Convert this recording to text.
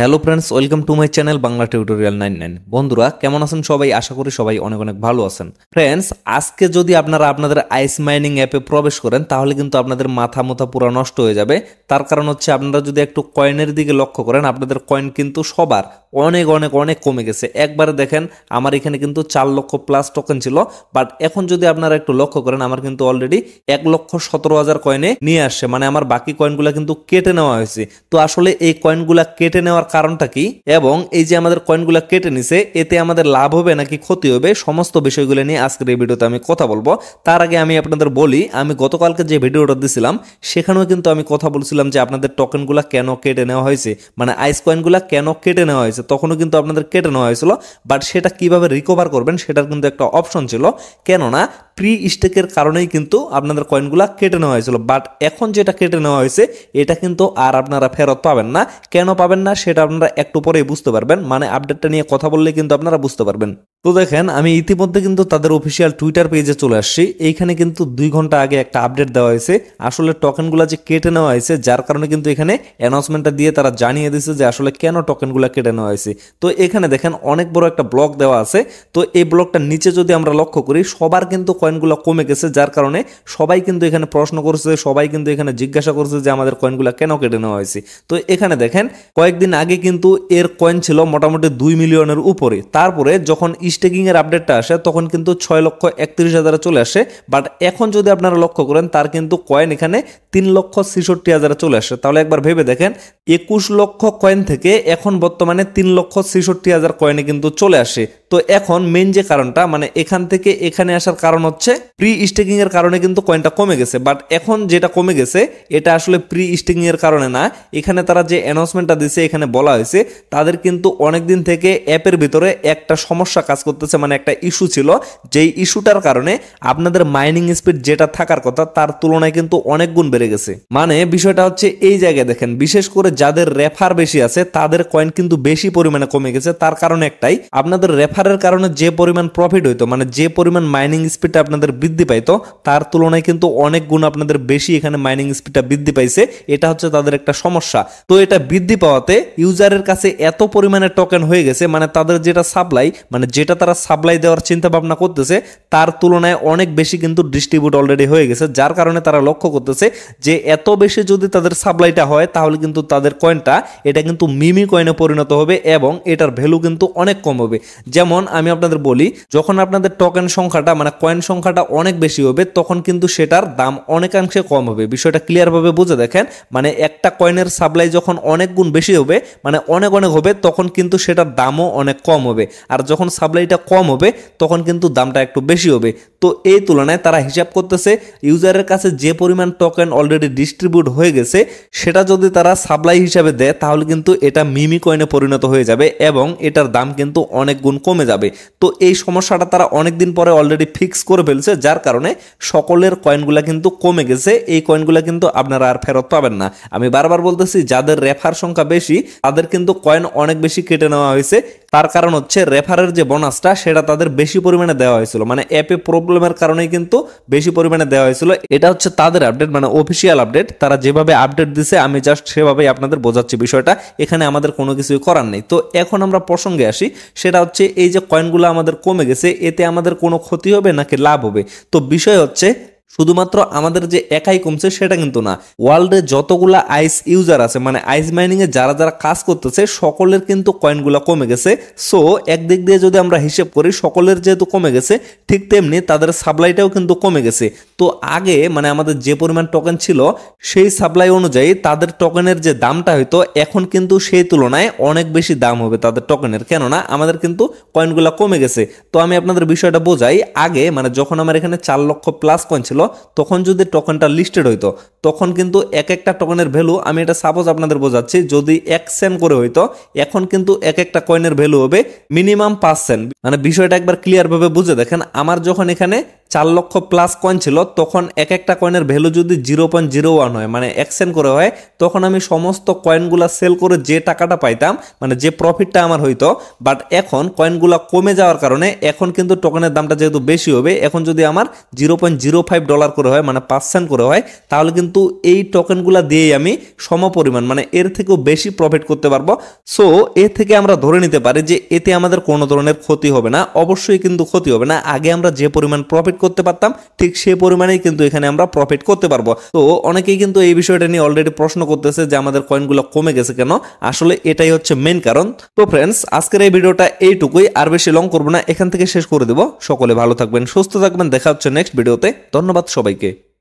hello friends welcome to my channel Bangla tutorial nine nine বন্ধুরা কেমন আছেন সবাই আশা করি সবাই অনেক অনেক ভালো আছেন ফ্রেন্ডস আজকে যদি আপনারা আপনাদের আইস মাইনিং অ্যাপে প্রবেশ করেন তাহলে কিন্তু আপনাদের মাথা মোথা পুরো নষ্ট হয়ে যাবে তার কারণ হচ্ছে আপনারা যদি একটু কয়েনের দিকে লক্ষ্য করেন আপনাদের কয়েন কিন্তু সবার অনেক অনেক অনেক কমে গেছে একবারে দেখেন আমার এখানে কিন্তু চার লক্ষ প্লাস টোকেন ছিল বাট এখন যদি আপনারা একটু লক্ষ্য করেন আমার কিন্তু অলরেডি এক লক্ষ সতেরো হাজার কয়েনে নিয়ে আসছে মানে আমার বাকি কয়েনগুলো কিন্তু কেটে নেওয়া হয়েছে তো আসলে এই কয়েনগুলো কেটে নেওয়া হওয়ার কারণটা কি এবং এই যে আমাদের কয়েনগুলো কেটে নিছে এতে আমাদের লাভ হবে নাকি ক্ষতি হবে সমস্ত বিষয়গুলো নিয়ে আজকের এই ভিডিওতে আমি কথা বলবো তার আগে আমি আপনাদের বলি আমি গতকালকে যে ভিডিওটা দিছিলাম সেখানেও কিন্তু আমি কথা বলছিলাম যে আপনাদের টোকেনগুলো কেন কেটে নেওয়া হয়েছে মানে আইস কয়েনগুলো কেন কেটে নেওয়া হয়েছে তখনও কিন্তু আপনাদের কেটে নেওয়া হয়েছিল বাট সেটা কিভাবে রিকভার করবেন সেটার কিন্তু একটা অপশন ছিল কেননা প্রি স্টেকের কারণেই কিন্তু আপনাদের কয়েনগুলো কেটে নেওয়া হয়েছিল বাট এখন যেটা কেটে নেওয়া হয়েছে এটা কিন্তু আর আপনারা ফেরত পাবেন না কেন পাবেন না সেটা আপনারা একটু পরেই বুঝতে পারবেন মানে আপডেটটা নিয়ে কথা বললে কিন্তু আপনারা বুঝতে পারবেন তো দেখেন আমি ইতিমধ্যে কিন্তু তাদের অফিসিয়াল টুইটার পেজে চলে আসছি এইখানে কিন্তু দুই ঘন্টা আগে একটা আপডেট দেওয়া হয়েছে আসলে টোকেনগুলো যে কেটে নেওয়া হয়েছে যার কারণে কিন্তু এখানে অ্যানাউন্সমেন্টটা দিয়ে তারা জানিয়ে দিয়েছে যে আসলে কেন টোকেনগুলো কেটে নেওয়া হয়েছে তো এখানে দেখেন অনেক বড় একটা ব্লক দেওয়া আছে তো এই ব্লকটা নিচে যদি আমরা লক্ষ্য করি সবার কিন্তু কয়েনগুলো কমে গেছে যার কারণে সবাই কিন্তু এখানে প্রশ্ন করছে সবাই কিন্তু এখানে জিজ্ঞাসা করছে যে আমাদের কয়েনগুলো কেন কেটে নেওয়া হয়েছে তো এখানে দেখেন কয়েকদিন আগে কিন্তু এর কয়েন ছিল মোটামুটি দুই মিলিয়নের উপরে তারপরে যখন স্টেকিংয়ের আপডেটটা আসে তখন কিন্তু ছয় লক্ষ একত্রিশ হাজারে চলে আসে বাট এখন যদি আপনারা লক্ষ্য করেন তার কিন্তু কয়েন এখানে তিন লক্ষ ছেষট্টি হাজারে চলে আসে তাহলে একবার ভেবে দেখেন একুশ লক্ষ কয়েন থেকে এখন বর্তমানে তিন লক্ষ ছেষট্টি হাজার কয়েনে কিন্তু চলে আসে তো এখন মেন যে কারণটা মানে এখান থেকে এখানে আসার কারণ হচ্ছে প্রি স্টেকিং এর কারণে কিন্তু কয়েনটা কমে গেছে বাট এখন যেটা কমে গেছে এটা আসলে প্রি স্টেকিং এর কারণে না এখানে তারা যে অ্যানাউন্সমেন্টটা দিছে এখানে বলা হয়েছে তাদের কিন্তু অনেক দিন থেকে অ্যাপের ভিতরে একটা সমস্যা কাজ করতেছে মানে একটা ইস্যু ছিল যেই ইস্যুটার কারণে আপনাদের মাইনিং স্পিড যেটা থাকার কথা তার তুলনায় কিন্তু অনেক গুণ বেড়ে গেছে মানে বিষয়টা হচ্ছে এই জায়গায় দেখেন বিশেষ করে যাদের রেফার বেশি আছে তাদের কয়েন কিন্তু বেশি পরিমাণে কমে গেছে তার কারণে একটাই আপনাদের রেফার পাহাড়ের কারণে যে পরিমাণ প্রফিট হইতো মানে যে পরিমাণ মাইনিং স্পিডটা আপনাদের বৃদ্ধি পাইতো তার তুলনায় কিন্তু অনেক গুণ আপনাদের বেশি এখানে মাইনিং স্পিডটা বৃদ্ধি পাইছে এটা হচ্ছে তাদের একটা সমস্যা তো এটা বৃদ্ধি পাওয়াতে ইউজারের কাছে এত পরিমাণে টোকেন হয়ে গেছে মানে তাদের যেটা সাপ্লাই মানে যেটা তারা সাপ্লাই দেওয়ার চিন্তা ভাবনা করতেছে তার তুলনায় অনেক বেশি কিন্তু ডিস্ট্রিবিউট অলরেডি হয়ে গেছে যার কারণে তারা লক্ষ্য করতেছে যে এত বেশি যদি তাদের সাপ্লাইটা হয় তাহলে কিন্তু তাদের কয়েনটা এটা কিন্তু মিমি কয়েনে পরিণত হবে এবং এটার ভ্যালু কিন্তু অনেক কম হবে যেমন যেমন আমি আপনাদের বলি যখন আপনাদের টোকেন সংখ্যাটা মানে কয়েন সংখ্যাটা অনেক বেশি হবে তখন কিন্তু সেটার দাম অনেকাংশে কম হবে বিষয়টা ক্লিয়ারভাবে বুঝে দেখেন মানে একটা কয়েনের সাপ্লাই যখন অনেক গুণ বেশি হবে মানে অনেক অনেক হবে তখন কিন্তু সেটার দামও অনেক কম হবে আর যখন সাপ্লাইটা কম হবে তখন কিন্তু দামটা একটু বেশি হবে তো এই তুলনায় তারা হিসাব করতেছে ইউজারের কাছে যে পরিমাণ টোকেন অলরেডি ডিস্ট্রিবিউট হয়ে গেছে সেটা যদি তারা সাপ্লাই হিসাবে দেয় তাহলে কিন্তু এটা মিমি কয়েনে পরিণত হয়ে যাবে এবং এটার দাম কিন্তু অনেক গুণ কমে কমে যাবে তো এই সমস্যাটা তারা অনেকদিন পরে অলরেডি ফিক্স করে ফেলছে যার কারণে সকলের কয়েনগুলো কিন্তু কমে গেছে এই কয়েনগুলো কিন্তু আপনারা আর ফেরত পাবেন না আমি বারবার বলতেছি যাদের রেফার সংখ্যা বেশি তাদের কিন্তু কয়েন অনেক বেশি কেটে নেওয়া হয়েছে তার কারণ হচ্ছে রেফারের যে বোনাসটা সেটা তাদের বেশি পরিমাণে দেওয়া হয়েছিল মানে অ্যাপে প্রবলেমের কারণেই কিন্তু বেশি পরিমাণে দেওয়া হয়েছিল এটা হচ্ছে তাদের আপডেট মানে অফিসিয়াল আপডেট তারা যেভাবে আপডেট দিছে আমি জাস্ট সেভাবেই আপনাদের বোঝাচ্ছি বিষয়টা এখানে আমাদের কোনো কিছুই করার নেই তো এখন আমরা প্রসঙ্গে আসি সেটা হচ্ছে এই যে কয়েনগুলো আমাদের কমে গেছে এতে আমাদের কোনো ক্ষতি হবে নাকি লাভ হবে তো বিষয় হচ্ছে শুধুমাত্র আমাদের যে একাই কমছে সেটা কিন্তু না ওয়ার্ল্ডে যতগুলা আইস ইউজার আছে মানে আইস মাইনিংয়ে যারা যারা কাজ করতেছে সকলের কিন্তু কয়েনগুলো কমে গেছে সো একদিক দিয়ে যদি আমরা হিসেব করি সকলের যেহেতু কমে গেছে ঠিক তেমনি তাদের সাপ্লাইটাও কিন্তু কমে গেছে তো আগে মানে আমাদের যে পরিমাণ টোকেন ছিল সেই সাপ্লাই অনুযায়ী তাদের টোকেনের যে দামটা হইতো এখন কিন্তু সেই তুলনায় অনেক বেশি দাম হবে তাদের টোকেনের কেননা আমাদের কিন্তু কয়েনগুলো কমে গেছে তো আমি আপনাদের বিষয়টা বোঝাই আগে মানে যখন আমার এখানে চার লক্ষ প্লাস কয়েন ছিল হলো তখন যদি টোকেনটা লিস্টেড হইতো তখন কিন্তু এক একটা টোকেনের ভ্যালু আমি এটা সাপোজ আপনাদের বোঝাচ্ছি যদি এক সেন্ট করে হইতো এখন কিন্তু এক একটা কয়েনের ভ্যালু হবে মিনিমাম পাঁচ সেন মানে বিষয়টা একবার ক্লিয়ারভাবে বুঝে দেখেন আমার যখন এখানে চার লক্ষ প্লাস কয়েন ছিল তখন এক একটা কয়েনের ভ্যালু যদি জিরো পয়েন্ট জিরো ওয়ান হয় মানে এক্সচেঞ্জ করে হয় তখন আমি সমস্ত কয়েনগুলো সেল করে যে টাকাটা পাইতাম মানে যে প্রফিটটা আমার হইতো বাট এখন কয়েনগুলো কমে যাওয়ার কারণে এখন কিন্তু টোকেনের দামটা যেহেতু বেশি হবে এখন যদি আমার zero point zero five dollar করে হয় মানে পাঁচ সেন্ট করে হয় তাহলে কিন্তু এই টোকেনগুলো দিয়েই আমি সম পরিমাণ মানে এর থেকেও বেশি প্রফিট করতে পারবো সো এ থেকে আমরা ধরে নিতে পারি যে এতে আমাদের কোনো ধরনের ক্ষতি হবে না অবশ্যই কিন্তু ক্ষতি হবে না আগে আমরা যে পরিমাণ প্রফিট করতে পারতাম ঠিক সে পরিমাণেই কিন্তু এখানে আমরা প্রফিট করতে পারবো তো অনেকেই কিন্তু এই বিষয়টা নিয়ে অলরেডি প্রশ্ন করতেছে যে আমাদের কয়েনগুলো কমে গেছে কেন আসলে এটাই হচ্ছে মেন কারণ তো ফ্রেন্ডস আজকের এই ভিডিওটা এইটুকুই আর বেশি লং করবো না এখান থেকে শেষ করে দেবো সকলে ভালো থাকবেন সুস্থ থাকবেন দেখা হচ্ছে নেক্সট ভিডিওতে ধন্যবাদ সবাইকে